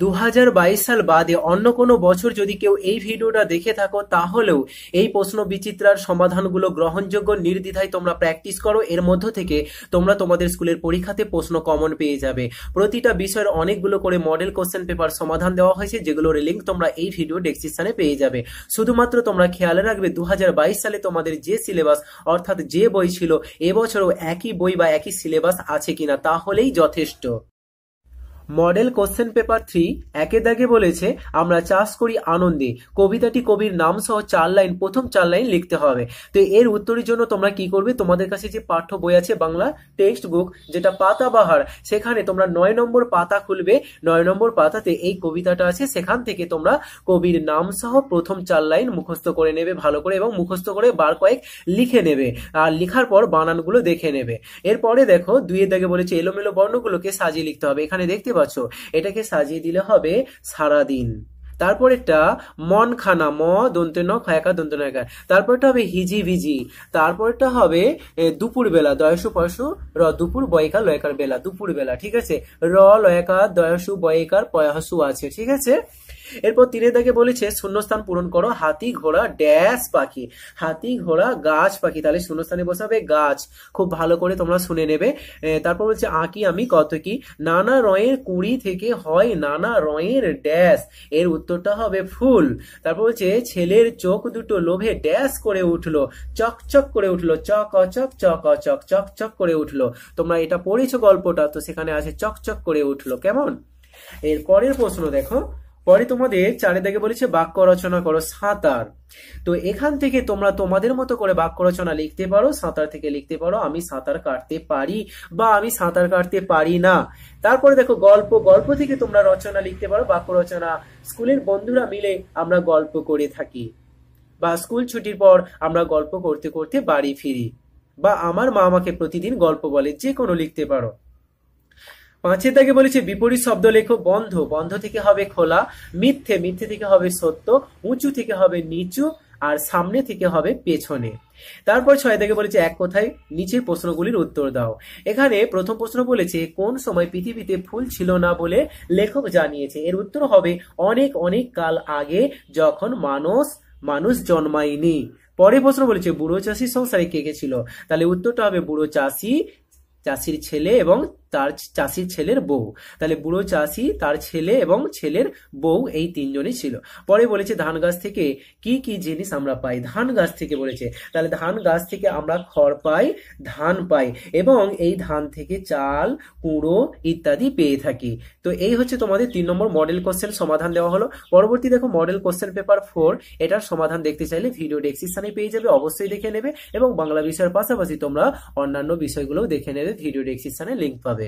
দুহাজার বাইশ সাল বাদে অন্য কোনো বছর যদি কেউ এই ভিডিওটা দেখে থাকো তাহলেও এই প্রশ্ন বিচিত্রার সমাধানগুলো গ্রহণযোগ্য নির্দ্বিধায় তোমরা প্র্যাকটিস করো এর মধ্য থেকে তোমরা তোমাদের স্কুলের পরীক্ষাতে প্রশ্ন কমন পেয়ে যাবে প্রতিটা বিষয়ের অনেকগুলো করে মডেল কোশ্চেন পেপার সমাধান দেওয়া হয়েছে যেগুলোর লিঙ্ক তোমরা এই ভিডিও ডেসক্রিপশনে পেয়ে যাবে শুধুমাত্র তোমরা খেয়াল রাখবে দু সালে তোমাদের যে সিলেবাস অর্থাৎ যে বই ছিল এবছরও একই বই বা একই সিলেবাস আছে কিনা তাহলেই যথেষ্ট মডেল কোশ্চেন পেপার থ্রি একে দাগে বলেছে আমরা চাষ করি আনন্দে কবিতাটি কবির নাম সহ চার লাইন প্রথম চার লাইন লিখতে হবে তো এর উত্তরের জন্য তোমরা কি করবে তোমাদের কাছে যে পাঠ্য বই আছে বাংলা টেক্সট বুক যেটা পাতাবাহার সেখানে তোমরা নয় নম্বর পাতা খুলবে নয় নম্বর পাতাতে এই কবিতাটা আছে সেখান থেকে তোমরা কবির নাম সহ প্রথম চার লাইন মুখস্থ করে নেবে ভালো করে এবং মুখস্থ করে বার কয়েক লিখে নেবে আর লিখার পর বানানগুলো দেখে নেবে এরপরে দেখো দুইয়ের দাগে বলেছে এলোমেলো বর্ণগুলোকে সাজিয়ে লিখতে হবে এখানে দেখতে বছর এটাকে সাজিয়ে দিলে হবে সারাদিন তারপর এটা মন খানা ম দন্তে ন খায়কা দন্তে নয়কার তারপর এটা হবে হিজি ভিজি তারপর এটা হবে দুপুর বেলা দয়সু পয়সু র দুপুর বয়কা লয়কার বেলা দুপুর বেলা ঠিক আছে র লয়কা দয়সু বয়কার পয়াসু আছে ঠিক আছে এরপর তিনের দাগে বলেছে শূন্যস্থান পূরণ করো হাতি ঘোড়া ড্যাশ পাখি হাতি ঘোড়া গাছ পাখি তাহলে শূন্যস্থানে বসাবে গাছ খুব ভালো করে তোমরা শুনে নেবে তারপর বলছে আঁকি আমি কত কি নানা রয়ের কুড়ি থেকে হয় নানা রয়ের ড্যাশ এর উত্তরটা হবে ফুল তারপর বলছে ছেলের চোখ দুটো লোভে ড্যাশ করে উঠলো চকচক করে উঠলো চক অচক চক অচক চকচক করে উঠলো তোমরা এটা পড়েছো গল্পটা তো সেখানে আছে চকচক করে উঠলো কেমন এর পরের প্রশ্ন দেখো পরে তোমাদের চারিদিকে বলেছে বাক্য রচনা করো সাঁতার তো এখান থেকে তোমরা তোমাদের মতো করে বাক্য রচনা লিখতে পারো সাঁতার থেকে লিখতে পারো আমি সাঁতার কাটতে পারি বা আমি সাঁতার কাটতে পারি না তারপরে দেখো গল্প গল্প থেকে তোমরা রচনা লিখতে পারো বাক্য রচনা স্কুলের বন্ধুরা মিলে আমরা গল্প করে থাকি বা স্কুল ছুটির পর আমরা গল্প করতে করতে বাড়ি ফিরি বা আমার মা আমাকে প্রতিদিন গল্প বলে যে কোনো লিখতে পারো পাঁচে তাকে বলেছে বিপরীত শব্দ লেখো বন্ধ বন্ধ থেকে হবে খোলা মিথ্যে মিথ্যে থেকে হবে সত্য উঁচু থেকে হবে নিচু আর সামনে থেকে হবে পেছনে তারপর ছয় তাকে বলেছে এক কথায় নিচের প্রশ্নগুলির উত্তর দাও এখানে প্রথম প্রশ্ন বলেছে কোন সময় পৃথিবীতে ফুল ছিল না বলে লেখক জানিয়েছে এর উত্তর হবে অনেক অনেক কাল আগে যখন মানুষ মানুষ জন্মায়নি পরের প্রশ্ন বলেছে বুড়ো চাষি সংসারে কে কে ছিল তাহলে উত্তরটা হবে বুড়ো চাষি চাষির ছেলে এবং তার চাষির ছেলের বউ তাহলে বুড়ো চাষি তার ছেলে এবং ছেলের বউ এই তিনজনই ছিল পরে বলেছে ধান গাছ থেকে কি কি জিনিস আমরা পাই ধান গাছ থেকে বলেছে তাহলে ধান গাছ থেকে আমরা খড় পাই ধান পাই এবং এই ধান থেকে চাল কুড়ো ইত্যাদি পেয়ে থাকি তো এই হচ্ছে তোমাদের তিন নম্বর মডেল কোশ্চেন সমাধান দেওয়া হলো পরবর্তী দেখো মডেল কোশ্চেন পেপার ফোর এটার সমাধান দেখতে চাইলে ভিডিও ডেসক্রিপশনে পেয়ে যাবে অবশ্যই দেখে নেবে এবং বাংলা বিষয়ের পাশাপাশি তোমরা অন্যান্য বিষয়গুলোও দেখে নেবে ভিডিও ডেসক্রিপশনে লিঙ্ক পাবে